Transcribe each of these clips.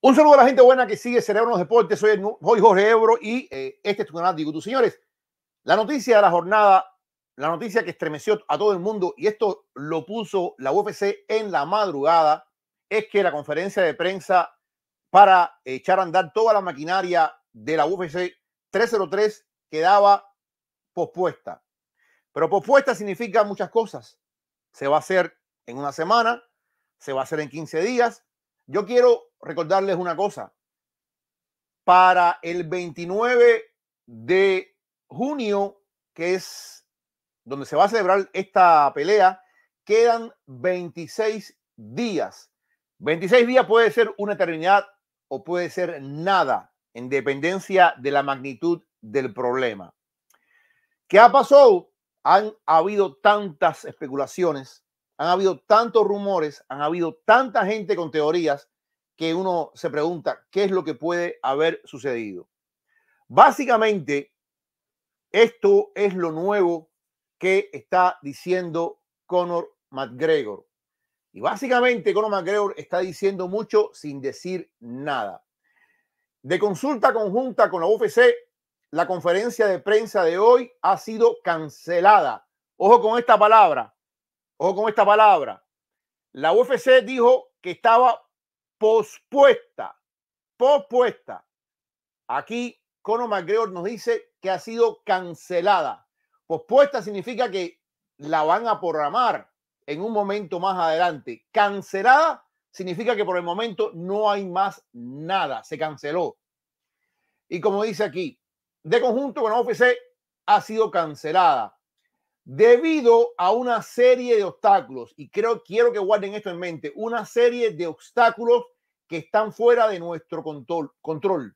Un saludo a la gente buena que sigue Cerebro los Deportes. Soy, Jorge Ebro y eh, este es tu canal Digo tus Señores, la noticia de la jornada, la noticia que estremeció a todo el mundo y esto lo puso la UFC en la madrugada, es que la conferencia de prensa para echar a andar toda la maquinaria de la UFC 303 quedaba pospuesta. Pero pospuesta significa muchas cosas. Se va a hacer en una semana, se va a hacer en 15 días, yo quiero recordarles una cosa. Para el 29 de junio, que es donde se va a celebrar esta pelea, quedan 26 días. 26 días puede ser una eternidad o puede ser nada, en dependencia de la magnitud del problema. ¿Qué ha pasado? Han habido tantas especulaciones han habido tantos rumores, han habido tanta gente con teorías que uno se pregunta qué es lo que puede haber sucedido. Básicamente, esto es lo nuevo que está diciendo Conor McGregor. Y básicamente Conor McGregor está diciendo mucho sin decir nada. De consulta conjunta con la UFC, la conferencia de prensa de hoy ha sido cancelada. Ojo con esta palabra, ojo con esta palabra, la UFC dijo que estaba pospuesta, pospuesta. Aquí Conor McGregor nos dice que ha sido cancelada. Pospuesta significa que la van a programar en un momento más adelante. Cancelada significa que por el momento no hay más nada, se canceló. Y como dice aquí, de conjunto con la UFC ha sido cancelada debido a una serie de obstáculos, y creo quiero que guarden esto en mente, una serie de obstáculos que están fuera de nuestro control.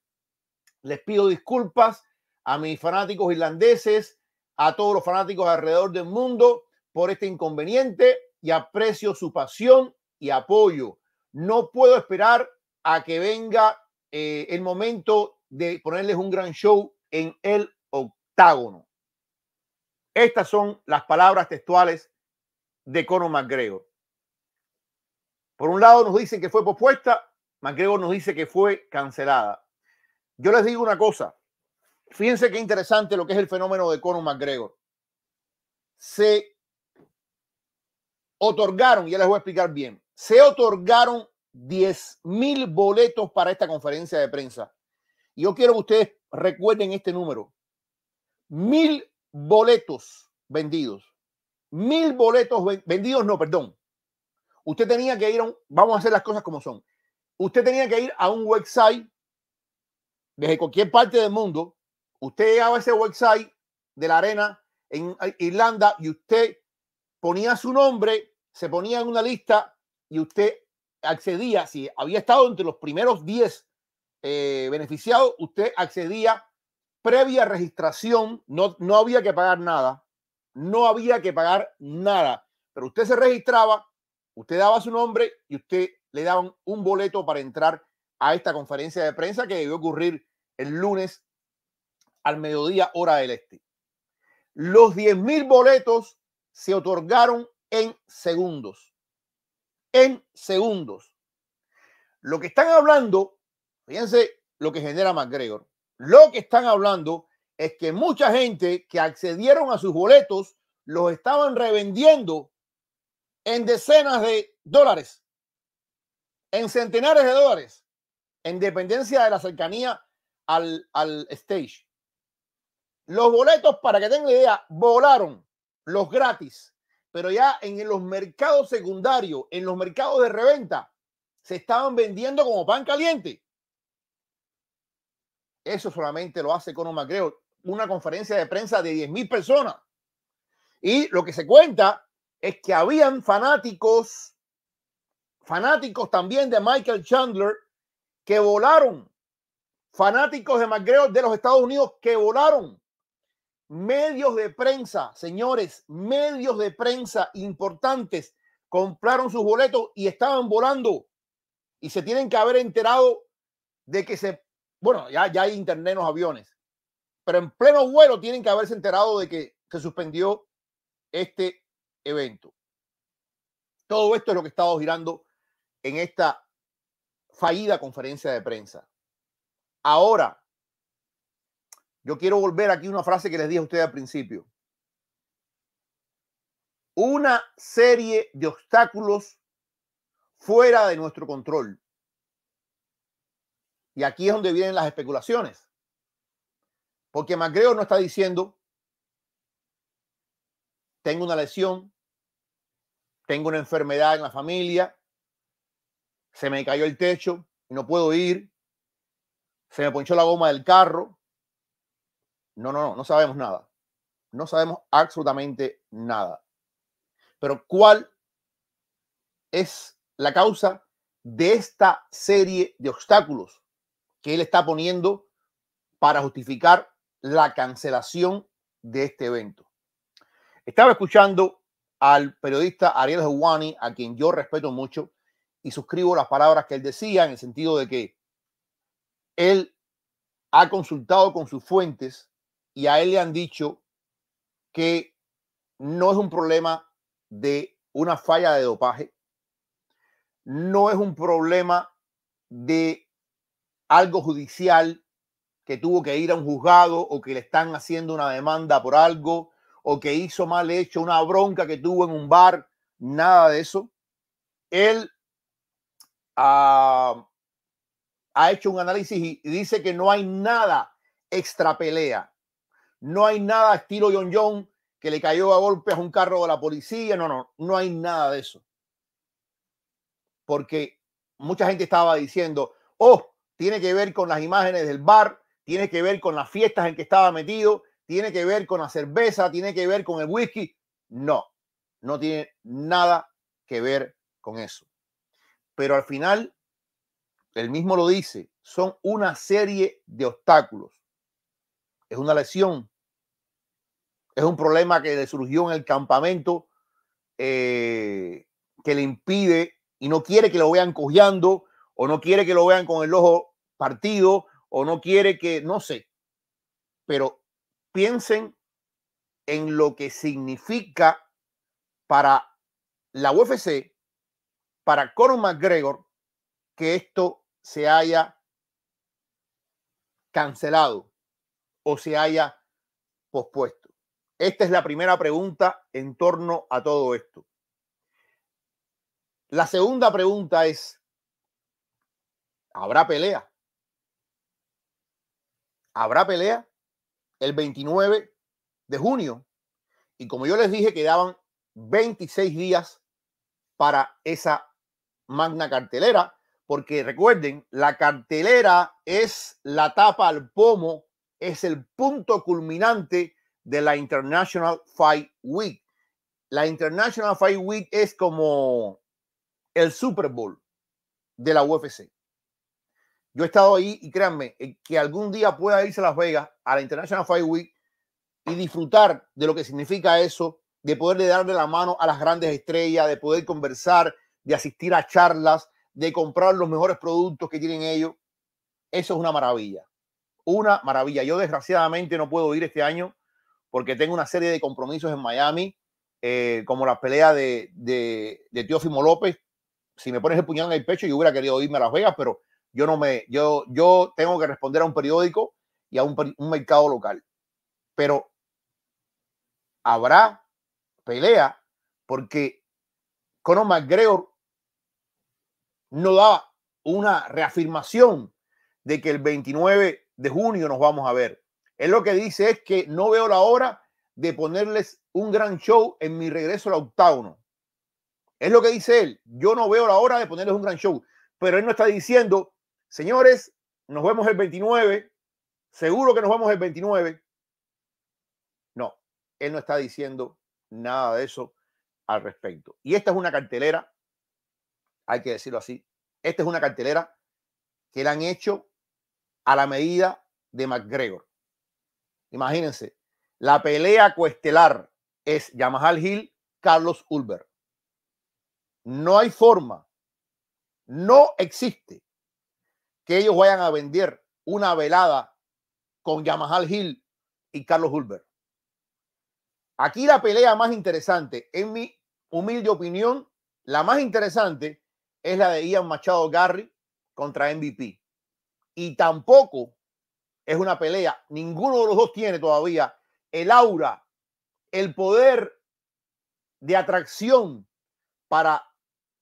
Les pido disculpas a mis fanáticos irlandeses, a todos los fanáticos alrededor del mundo por este inconveniente y aprecio su pasión y apoyo. No puedo esperar a que venga eh, el momento de ponerles un gran show en el octágono. Estas son las palabras textuales de Conor McGregor. Por un lado nos dicen que fue propuesta, McGregor nos dice que fue cancelada. Yo les digo una cosa, fíjense qué interesante lo que es el fenómeno de Conor McGregor. Se otorgaron, ya les voy a explicar bien, se otorgaron 10.000 boletos para esta conferencia de prensa. Y yo quiero que ustedes recuerden este número. Mil boletos vendidos. Mil boletos vendidos, no, perdón. Usted tenía que ir a un, vamos a hacer las cosas como son. Usted tenía que ir a un website desde cualquier parte del mundo. Usted llegaba a ese website de la arena en Irlanda y usted ponía su nombre, se ponía en una lista y usted accedía, si había estado entre los primeros 10 eh, beneficiados, usted accedía previa registración, no, no había que pagar nada, no había que pagar nada, pero usted se registraba, usted daba su nombre y usted le daban un boleto para entrar a esta conferencia de prensa que debió ocurrir el lunes al mediodía hora del este. Los 10.000 boletos se otorgaron en segundos. En segundos. Lo que están hablando, fíjense lo que genera McGregor. Lo que están hablando es que mucha gente que accedieron a sus boletos los estaban revendiendo en decenas de dólares, en centenares de dólares, en dependencia de la cercanía al, al stage. Los boletos, para que tengan idea, volaron los gratis, pero ya en los mercados secundarios, en los mercados de reventa, se estaban vendiendo como pan caliente. Eso solamente lo hace Conor McGregor. Una conferencia de prensa de 10.000 personas. Y lo que se cuenta es que habían fanáticos, fanáticos también de Michael Chandler, que volaron. Fanáticos de McGregor de los Estados Unidos que volaron. Medios de prensa, señores, medios de prensa importantes compraron sus boletos y estaban volando. Y se tienen que haber enterado de que se bueno, ya, hay internet en los aviones, pero en pleno vuelo tienen que haberse enterado de que se suspendió este evento. Todo esto es lo que estaba girando en esta fallida conferencia de prensa. Ahora, yo quiero volver aquí a una frase que les dije a ustedes al principio. Una serie de obstáculos fuera de nuestro control y aquí es donde vienen las especulaciones. Porque Macreo no está diciendo, tengo una lesión, tengo una enfermedad en la familia, se me cayó el techo y no puedo ir, se me ponchó la goma del carro. No, no, no, no sabemos nada. No sabemos absolutamente nada. Pero ¿cuál es la causa de esta serie de obstáculos que él está poniendo para justificar la cancelación de este evento. Estaba escuchando al periodista Ariel Jouani, a quien yo respeto mucho, y suscribo las palabras que él decía en el sentido de que él ha consultado con sus fuentes y a él le han dicho que no es un problema de una falla de dopaje, no es un problema de algo judicial que tuvo que ir a un juzgado o que le están haciendo una demanda por algo o que hizo mal hecho, una bronca que tuvo en un bar, nada de eso. Él ah, ha hecho un análisis y dice que no hay nada extra pelea, no hay nada estilo John John que le cayó a golpes a un carro de la policía, no, no, no hay nada de eso. Porque mucha gente estaba diciendo, oh, tiene que ver con las imágenes del bar, tiene que ver con las fiestas en que estaba metido, tiene que ver con la cerveza, tiene que ver con el whisky. No, no tiene nada que ver con eso. Pero al final, él mismo lo dice, son una serie de obstáculos. Es una lesión. Es un problema que le surgió en el campamento eh, que le impide y no quiere que lo vean cojeando o no quiere que lo vean con el ojo partido o no quiere que, no sé, pero piensen en lo que significa para la UFC, para Conor McGregor, que esto se haya cancelado o se haya pospuesto. Esta es la primera pregunta en torno a todo esto. La segunda pregunta es, ¿habrá pelea? habrá pelea el 29 de junio. Y como yo les dije, quedaban 26 días para esa magna cartelera, porque recuerden, la cartelera es la tapa al pomo, es el punto culminante de la International Fight Week. La International Fight Week es como el Super Bowl de la UFC. Yo he estado ahí y créanme, eh, que algún día pueda irse a Las Vegas a la International Fight Week y disfrutar de lo que significa eso, de poderle darle la mano a las grandes estrellas, de poder conversar, de asistir a charlas, de comprar los mejores productos que tienen ellos. Eso es una maravilla. Una maravilla. Yo desgraciadamente no puedo ir este año porque tengo una serie de compromisos en Miami, eh, como la pelea de, de, de Teófimo López. Si me pones el puñal en el pecho, yo hubiera querido irme a Las Vegas, pero yo no me, yo, yo tengo que responder a un periódico y a un, mercado local. Pero habrá pelea porque Conor McGregor no da una reafirmación de que el 29 de junio nos vamos a ver. Él lo que dice es que no veo la hora de ponerles un gran show en mi regreso al octavo. Es lo que dice él. Yo no veo la hora de ponerles un gran show. Pero él no está diciendo Señores, nos vemos el 29. Seguro que nos vemos el 29. No, él no está diciendo nada de eso al respecto. Y esta es una cartelera, hay que decirlo así, esta es una cartelera que la han hecho a la medida de McGregor. Imagínense, la pelea coestelar es Yamahal Hill, Carlos Ulber. No hay forma, no existe que ellos vayan a vender una velada con Yamahal Hill y Carlos Hulbert. Aquí la pelea más interesante, en mi humilde opinión, la más interesante es la de Ian Machado Garry contra MVP. Y tampoco es una pelea, ninguno de los dos tiene todavía el aura, el poder de atracción para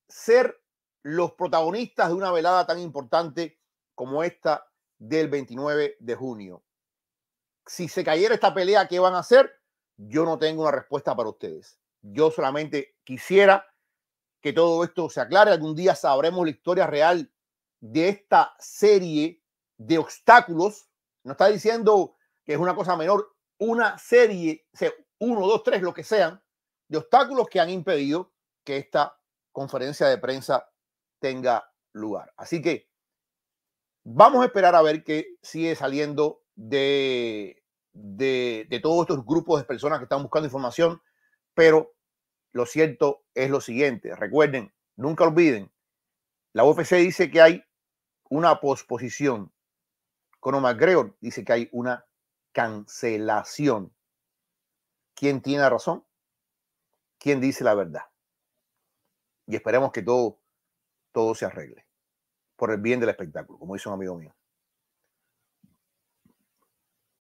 ser los protagonistas de una velada tan importante como esta del 29 de junio. Si se cayera esta pelea, ¿qué van a hacer? Yo no tengo una respuesta para ustedes. Yo solamente quisiera que todo esto se aclare. Algún día sabremos la historia real de esta serie de obstáculos. No está diciendo que es una cosa menor, una serie, uno, dos, tres, lo que sean, de obstáculos que han impedido que esta conferencia de prensa tenga lugar. Así que Vamos a esperar a ver qué sigue saliendo de, de, todos estos grupos de personas que están buscando información, pero lo cierto es lo siguiente. Recuerden, nunca olviden, la UFC dice que hay una posposición. Conor McGregor dice que hay una cancelación. ¿Quién tiene razón? ¿Quién dice la verdad? Y esperemos que todo, todo se arregle por el bien del espectáculo, como dice un amigo mío.